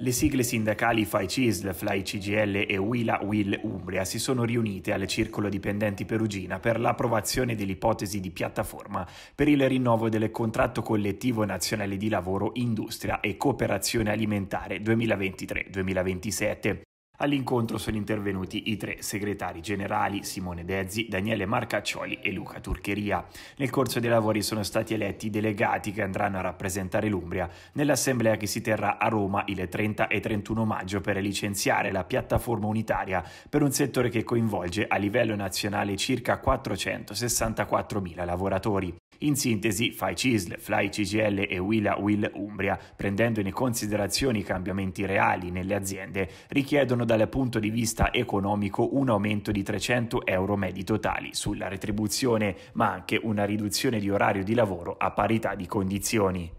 Le sigle sindacali Fai CISL, Flai CGL e Wila Will Umbria si sono riunite al Circolo Dipendenti Perugina per l'approvazione dell'ipotesi di piattaforma per il rinnovo del contratto collettivo nazionale di lavoro, industria e cooperazione alimentare 2023-2027. All'incontro sono intervenuti i tre segretari generali Simone Dezzi, Daniele Marcaccioli e Luca Turcheria. Nel corso dei lavori sono stati eletti i delegati che andranno a rappresentare l'Umbria nell'assemblea che si terrà a Roma il 30 e 31 maggio per licenziare la piattaforma unitaria per un settore che coinvolge a livello nazionale circa 464.000 lavoratori. In sintesi, Fai CISL, Fly CGL e Willa Will Umbria, prendendo in considerazione i cambiamenti reali nelle aziende, richiedono dal punto di vista economico un aumento di 300 euro medi totali sulla retribuzione, ma anche una riduzione di orario di lavoro a parità di condizioni.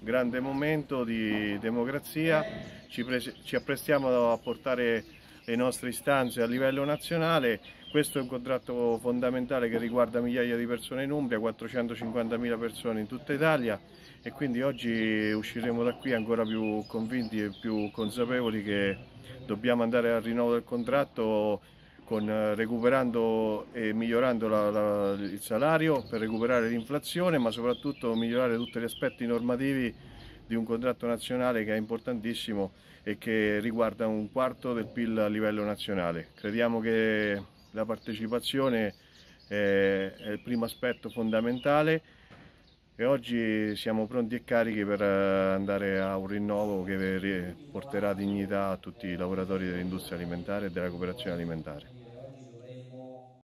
Grande momento di democrazia, ci, ci apprestiamo a portare le nostre istanze a livello nazionale. Questo è un contratto fondamentale che riguarda migliaia di persone in Umbria, 450.000 persone in tutta Italia e quindi oggi usciremo da qui ancora più convinti e più consapevoli che dobbiamo andare al rinnovo del contratto con, recuperando e migliorando la, la, il salario per recuperare l'inflazione ma soprattutto migliorare tutti gli aspetti normativi di un contratto nazionale che è importantissimo e che riguarda un quarto del PIL a livello nazionale. Crediamo che la partecipazione eh, è il primo aspetto fondamentale e oggi siamo pronti e carichi per eh, andare a un rinnovo che porterà dignità a tutti i lavoratori dell'industria alimentare e della cooperazione alimentare.